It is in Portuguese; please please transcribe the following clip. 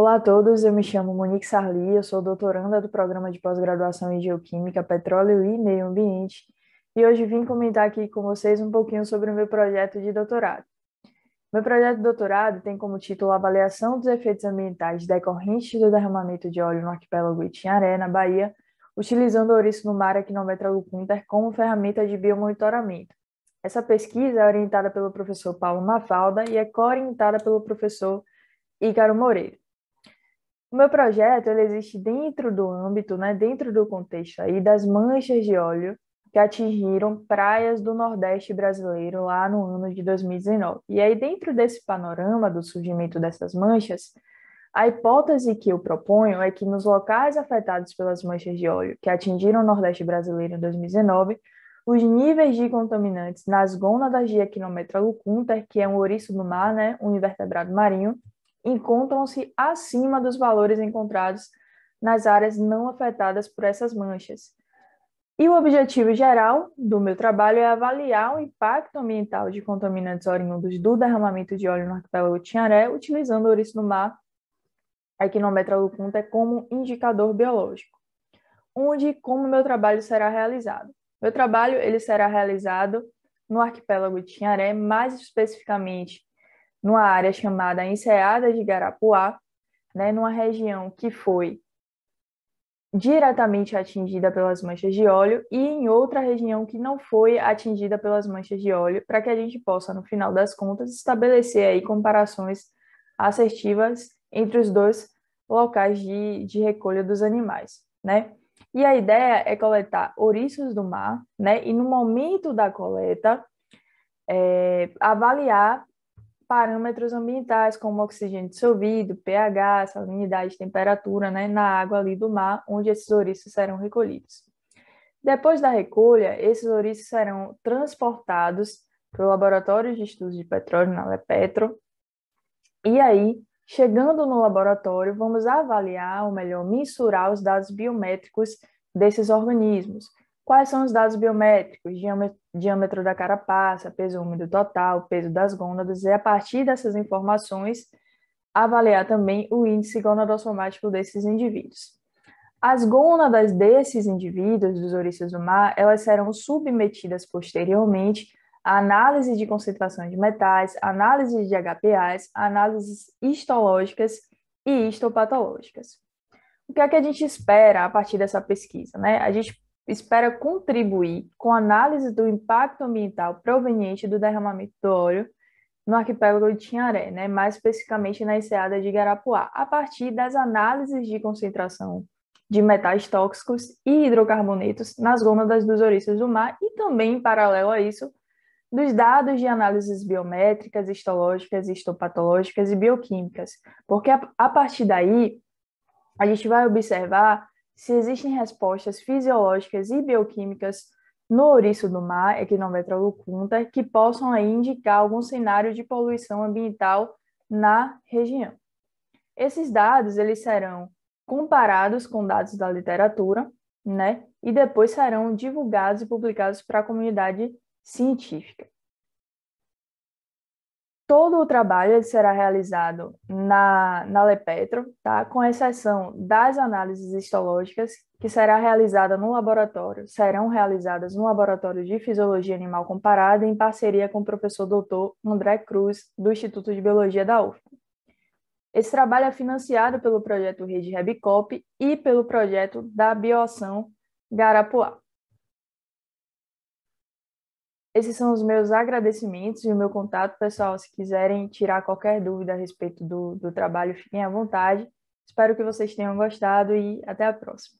Olá a todos, eu me chamo Monique Sarli, eu sou doutoranda do programa de pós-graduação em Geoquímica, Petróleo e Meio Ambiente, e hoje vim comentar aqui com vocês um pouquinho sobre o meu projeto de doutorado. Meu projeto de doutorado tem como título Avaliação dos efeitos ambientais decorrentes do derramamento de óleo no arquipélago Itinharé, na Bahia, utilizando ouriço no mar do Kunter como ferramenta de biomonitoramento. Essa pesquisa é orientada pelo professor Paulo Mafalda e é co-orientada pelo professor Ícaro Moreira. O meu projeto ele existe dentro do âmbito, né, dentro do contexto aí das manchas de óleo que atingiram praias do Nordeste brasileiro lá no ano de 2019. E aí, dentro desse panorama do surgimento dessas manchas, a hipótese que eu proponho é que nos locais afetados pelas manchas de óleo que atingiram o Nordeste brasileiro em 2019, os níveis de contaminantes nas gônadas de Equinometra lucunter, que é um ouriço do mar, né, um invertebrado marinho, encontram-se acima dos valores encontrados nas áreas não afetadas por essas manchas. E o objetivo geral do meu trabalho é avaliar o impacto ambiental de contaminantes oriundos do derramamento de óleo no arquipélago Tinharé, utilizando o ouriço no mar, a equinometra Lucunta, é como indicador biológico. Onde e como meu trabalho será realizado? Meu trabalho ele será realizado no arquipélago Tinharé, mais especificamente numa área chamada Enseada de Garapuá, né, numa região que foi diretamente atingida pelas manchas de óleo e em outra região que não foi atingida pelas manchas de óleo, para que a gente possa, no final das contas, estabelecer aí comparações assertivas entre os dois locais de, de recolha dos animais, né? E a ideia é coletar ouriços do mar, né? E no momento da coleta, é, avaliar parâmetros ambientais, como oxigênio dissolvido, pH, salinidade, temperatura né, na água ali do mar, onde esses ouriços serão recolhidos. Depois da recolha, esses ouriços serão transportados para o Laboratório de Estudos de Petróleo, na Lepetro, e aí, chegando no laboratório, vamos avaliar, ou melhor, mensurar os dados biométricos desses organismos, Quais são os dados biométricos? Diâmetro da carapaça, peso úmido total, peso das gônadas, e a partir dessas informações avaliar também o índice gonadossomático desses indivíduos. As gônadas desses indivíduos, dos ouriços do mar, elas serão submetidas posteriormente a análise de concentração de metais, análise de HPAs, análises histológicas e histopatológicas. O que é que a gente espera a partir dessa pesquisa? Né? A gente espera contribuir com a análise do impacto ambiental proveniente do derramamento do óleo no arquipélago de Tinharé, né, mais especificamente na enseada de Garapuá, a partir das análises de concentração de metais tóxicos e hidrocarbonetos nas gônadas dos ouriços do mar e também, em paralelo a isso, dos dados de análises biométricas, histológicas, histopatológicas e bioquímicas, porque a, a partir daí a gente vai observar se existem respostas fisiológicas e bioquímicas no ouriço do mar, Equinometrolo Cunta, que possam aí indicar algum cenário de poluição ambiental na região. Esses dados eles serão comparados com dados da literatura, né? E depois serão divulgados e publicados para a comunidade científica. Todo o trabalho ele será realizado na, na Lepetro, tá? com exceção das análises histológicas, que será realizada no laboratório, serão realizadas no Laboratório de Fisiologia Animal Comparada, em parceria com o professor doutor André Cruz, do Instituto de Biologia da UFM. Esse trabalho é financiado pelo projeto Rede Rebicop e pelo projeto da Bioação Garapuá. Esses são os meus agradecimentos e o meu contato pessoal. Se quiserem tirar qualquer dúvida a respeito do, do trabalho, fiquem à vontade. Espero que vocês tenham gostado e até a próxima.